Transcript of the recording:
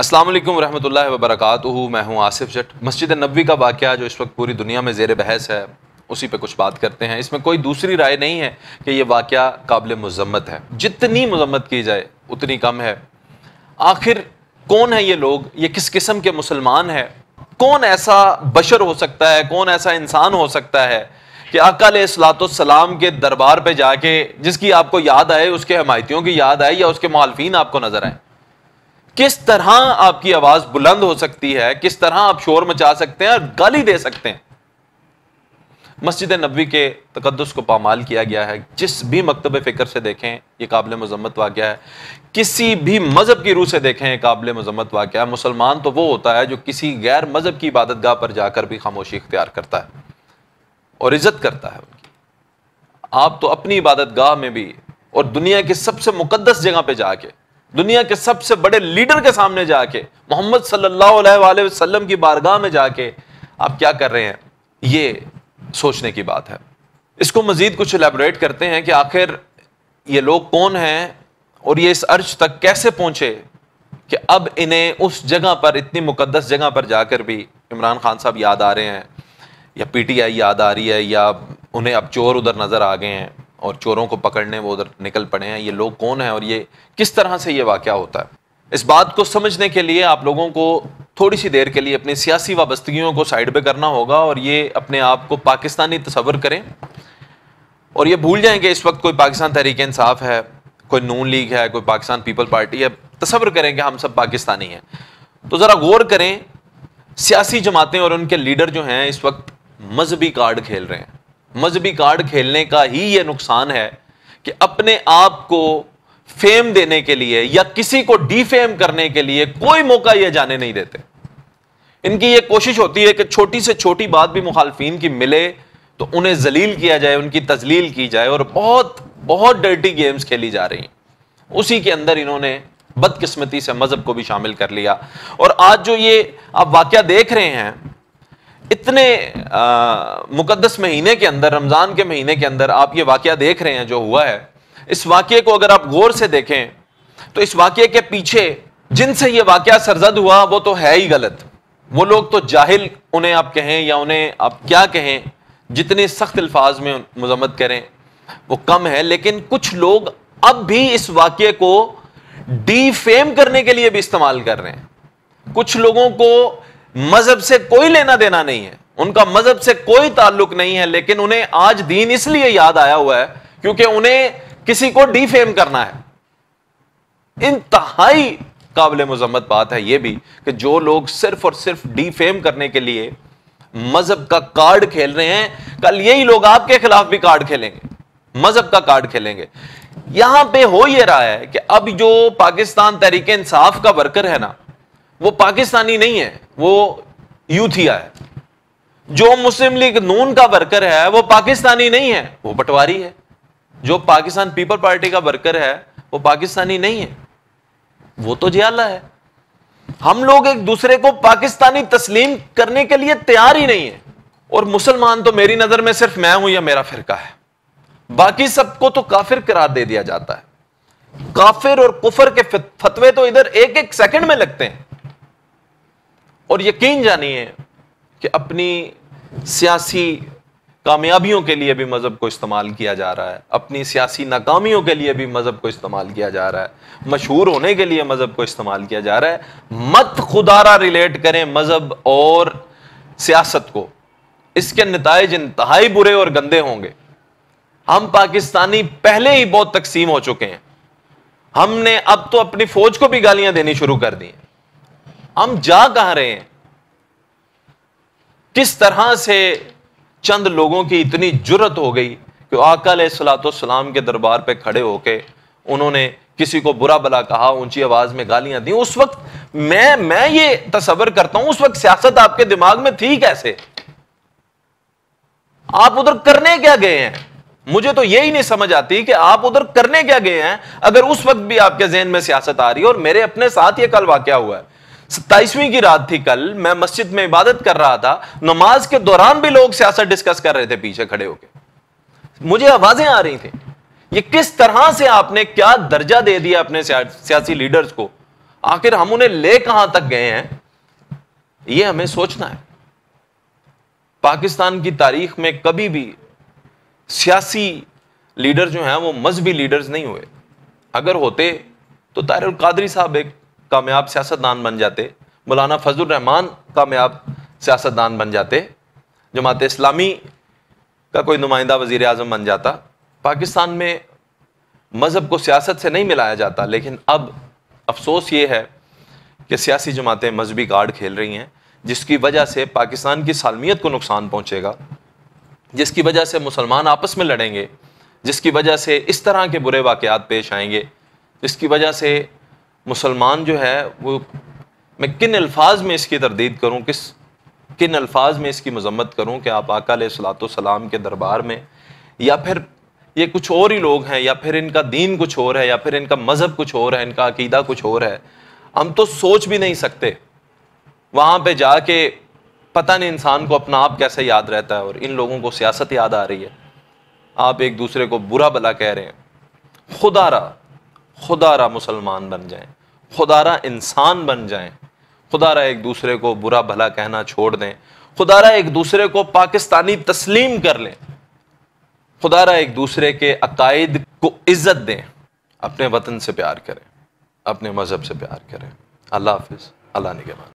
अस्सलाम वालेकुम रहमतुल्लाहि व मैं हूं आसिफ जट मस्जिद नबी का वाक़ जो इस वक्त पूरी दुनिया में जेर बहस है उसी पे कुछ बात करते हैं इसमें कोई दूसरी राय नहीं है कि ये वाक़ काबिल मजम्मत है जितनी मजम्मत की जाए उतनी कम है आखिर कौन है ये लोग ये किस किस्म के मुसलमान हैं कौन ऐसा बशर हो सकता है कौन ऐसा इंसान हो सकता है कि अकल सलाम के दरबार पर जाके जिसकी आपको याद आए उसके हमायतियों की याद आए या उसके मालफिन आपको नजर आए किस तरह आपकी आवाज बुलंद हो सकती है किस तरह आप शोर मचा सकते हैं और गाली दे सकते हैं मस्जिद नबी के तकदस को पामाल किया गया है जिस भी मकतब फ़िक्र से देखें यह काबिल मजम्मत वाक्य है किसी भी मज़हब की रूह से देखें काबिल मजम्मत वाक्य है मुसलमान तो वो होता है जो किसी गैर मज़हब की इबादत गाह पर जाकर भी खामोशी इख्तियार करता है और इज़्ज़त करता है उनकी आप तो अपनी इबादत गाह में भी और दुनिया की सबसे मुकदस जगह पर जाके दुनिया के सबसे बड़े लीडर के सामने जाके मोहम्मद सल्लाम की बारगाह में जाके आप क्या कर रहे हैं ये सोचने की बात है इसको मज़ीद कुछ एलेबरेट करते हैं कि आखिर ये लोग कौन हैं और ये इस अर्ज तक कैसे पहुँचे कि अब इन्हें उस जगह पर इतनी मुकदस जगह पर जाकर भी इमरान खान साहब याद आ रहे हैं या पीटीआई याद आ रही है या उन्हें अब चोर उधर नज़र आ गए हैं और चोरों को पकड़ने वो उधर निकल पड़े हैं ये लोग कौन हैं और ये किस तरह से ये वाक़ होता है इस बात को समझने के लिए आप लोगों को थोड़ी सी देर के लिए अपनी सियासी वाबस्तगियों को साइड पे करना होगा और ये अपने आप को पाकिस्तानी तस्वर करें और ये भूल जाएं कि इस वक्त कोई पाकिस्तान तहरीक इंसाफ है कोई नून लीग है कोई पाकिस्तान पीपल पार्टी है तस्वर करें कि हम सब पाकिस्तानी हैं तो ज़रा गौर करें सियासी जमातें और उनके लीडर जो हैं इस वक्त मजहबी कार्ड खेल रहे हैं मजहबी कार्ड खेलने का ही यह नुकसान है कि अपने आप को फेम देने के लिए या किसी को डीफेम करने के लिए कोई मौका यह जाने नहीं देते इनकी ये कोशिश होती है कि छोटी से छोटी बात भी मुखालफी की मिले तो उन्हें जलील किया जाए उनकी तजलील की जाए और बहुत बहुत डर्टी गेम्स खेली जा रही हैं उसी के अंदर इन्होंने बदकिस्मती से मज़हब को भी शामिल कर लिया और आज जो ये आप वाक़ देख रहे हैं इतने मुकदस महीने के अंदर रमज़ान के महीने के अंदर आप ये वाक्य देख रहे हैं जो हुआ है इस वाक्य को अगर आप गौर से देखें तो इस वाक्य के पीछे जिनसे ये वाक्य सरजद हुआ वो तो है ही गलत वो लोग तो जाहिल उन्हें आप कहें या उन्हें आप क्या कहें जितने सख्त अल्फाज में मजम्मत करें वो कम है लेकिन कुछ लोग अब भी इस वाक्य को डीफेम करने के लिए भी इस्तेमाल कर रहे हैं कुछ लोगों को मजहब से कोई लेना देना नहीं है उनका मजहब से कोई ताल्लुक नहीं है लेकिन उन्हें आज दीन इसलिए याद आया हुआ है क्योंकि उन्हें किसी को डिफेम करना है इंतहाई काबिल मजम्मत बात है यह भी कि जो लोग सिर्फ और सिर्फ डिफेम करने के लिए मजहब का कार्ड खेल रहे हैं कल यही लोग आपके खिलाफ भी कार्ड खेलेंगे मजहब का कार्ड खेलेंगे यहां पे हो यह रहा है कि अब जो पाकिस्तान तहरीक इंसाफ का वर्कर है ना वो पाकिस्तानी नहीं है वो यूथिया है जो मुस्लिम लीग नून का वर्कर है वो पाकिस्तानी नहीं है वो पटवारी है जो पाकिस्तान पीपल पार्टी का वर्कर है वो पाकिस्तानी नहीं है वो तो जियाला है हम लोग एक दूसरे को पाकिस्तानी तस्लीम करने के लिए तैयार ही नहीं है और मुसलमान तो मेरी नजर में सिर्फ मैं हूं या मेरा फिरका है बाकी सबको तो काफिर करार दे दिया जाता है काफिर और कुफर के फतवे तो इधर एक एक सेकंड में लगते हैं और यकीन जानिए कि अपनी सियासी कामयाबियों के लिए भी मज़हब को इस्तेमाल किया जा रहा है अपनी सियासी नाकामियों के लिए भी मज़हब को इस्तेमाल किया जा रहा है मशहूर होने के लिए मज़हब को इस्तेमाल किया जा रहा है मत खुदारा रिलेट करें मज़हब और सियासत को इसके नतज इंतहाई बुरे और गंदे होंगे हम पाकिस्तानी पहले ही बहुत तकसीम हो चुके हैं हमने अब तो अपनी फौज को भी गालियां देनी शुरू कर दी हैं हम जा कहां रहे हैं किस तरह से चंद लोगों की इतनी जुरत हो गई कि आकल सलाम के दरबार पे खड़े होके उन्होंने किसी को बुरा भला कहा ऊंची आवाज में गालियां दी उस वक्त मैं मैं ये तस्वर करता हूं उस वक्त सियासत आपके दिमाग में थी कैसे आप उधर करने क्या गए हैं मुझे तो यही नहीं समझ आती कि आप उधर करने क्या गए हैं अगर उस वक्त भी आपके जहन में सियासत आ रही है और मेरे अपने साथ ये कल वाक्य हुआ है सत्ताईसवीं की रात थी कल मैं मस्जिद में इबादत कर रहा था नमाज के दौरान भी लोग सियासत डिस्कस कर रहे थे पीछे खड़े होकर मुझे आवाजें आ रही थी ये किस तरह से आपने क्या दर्जा दे दिया अपने सियासी लीडर्स को आखिर हम उन्हें ले कहां तक गए हैं ये हमें सोचना है पाकिस्तान की तारीख में कभी भी सियासी लीडर जो हैं वो मजहबी लीडर्स नहीं हुए अगर होते तो तारुल कादरी साहब एक कामयाब सियासतदान बन जाते मौलाना फजल रहमान कामयाब सियासतदान बन जाते जमात इस्लामी का कोई नुमाइंदा वज़ी अजम बन जाता पाकिस्तान में मज़हब को सियासत से नहीं मिलाया जाता लेकिन अब अफसोस ये है कि सियासी जमातें मजहबी कार्ड खेल रही हैं जिसकी वजह से पाकिस्तान की सालमियत को नुकसान पहुँचेगा जिसकी वजह से मुसलमान आपस में लड़ेंगे जिसकी वजह से इस तरह के बुरे वाक़ात पेश आएंगे जिसकी वजह से मुसलमान जो है वो मैं किन अल्फाज में इसकी तरदीद करूँ किस किन अल्फाज में इसकी मजम्मत करूँ कि आप आका सलाम के दरबार में या फिर ये कुछ और ही लोग हैं या फिर इनका दीन कुछ और है या फिर इनका मज़हब कुछ और है इनका अकीदा कुछ और है हम तो सोच भी नहीं सकते वहाँ पे जाके पता नहीं इंसान को अपना आप कैसे याद रहता है और इन लोगों को सियासत याद आ रही है आप एक दूसरे को बुरा भला कह रहे हैं खुदा रहा खुदारा मुसलमान बन जाएं खुदारा इंसान बन जाएं खुदारा एक दूसरे को बुरा भला कहना छोड़ दें खुदारा एक दूसरे को पाकिस्तानी तस्लीम कर लें खुदारा एक दूसरे के अकायद को इज्जत दें अपने वतन से प्यार करें अपने मज़हब से प्यार करें अल्लाह हाफिज़ अल्लाह निगमान